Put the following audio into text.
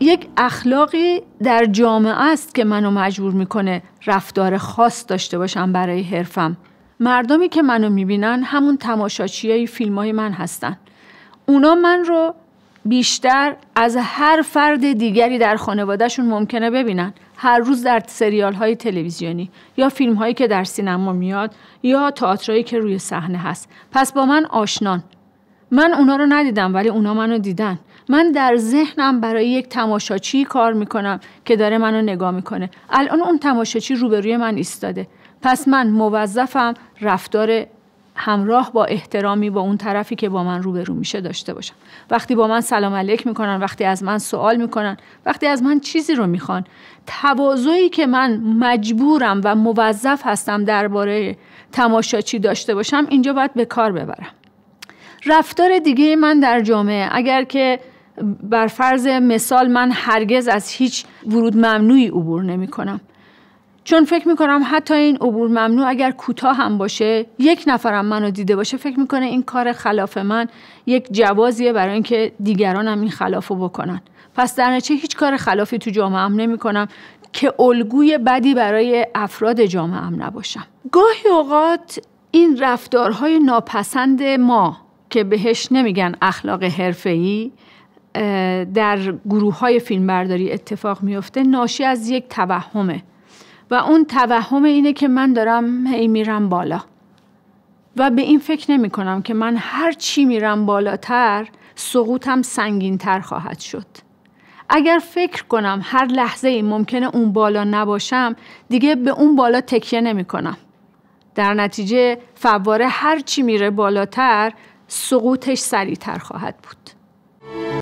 یک اخلاقی در جامعه است که منو مجبور میکنه رفتار خاص داشته باشم برای حرفم مردمی که منو میبینن همون های فیلم های من هستن اونا من رو بیشتر از هر فرد دیگری در خانوادهشون ممکنه ببینن هر روز در سریال های تلویزیونی یا فیلم هایی که در سینما میاد یا تئاترایی که روی صحنه هست پس با من آشنان من اونا رو ندیدم ولی اونا منو دیدن من در ذهنم برای یک تماشاچی کار میکنم که داره منو نگاه میکنه الان اون تماشاچی روبروی من ایستاده پس من موظفم رفتار همراه با احترامی با اون طرفی که با من روبرو میشه داشته باشم وقتی با من سلام علیک میکنن وقتی از من سوال میکنن وقتی از من چیزی رو میخوان تواضعی که من مجبورم و موظف هستم درباره تماشاچی داشته باشم اینجا باید به کار ببرم رفتار دیگه من در جامعه اگر که بر فرض مثال من هرگز از هیچ ورود ممنوعی عبور نمی کنم چون فکر می کنم حتی این عبور ممنوع اگر کوتاه هم باشه یک نفرم منو دیده باشه فکر میکنه این کار خلاف من یک جوازیه برای اینکه دیگران هم این خلافو بکنن پس در نتیجه هیچ کار خلافی تو جامعه هم نمی کنم که الگوی بدی برای افراد جامعه هم نباشم گاهی اوقات این رفتارهای ناپسند ما که بهش نمیگن اخلاق حرفه‌ای در گروه های فیلمبرداری اتفاق میفته ناشی از یک توهمه و اون توهم اینه که من دارم هی میرم بالا و به این فکر نمی کنم که من هر چی میرم بالاتر سقوطم سنگین تر خواهد شد اگر فکر کنم هر لحظه ای ممکنه اون بالا نباشم دیگه به اون بالا تکیه نمی کنم در نتیجه فواره هر چی میره بالاتر سقوطش سریعتر خواهد بود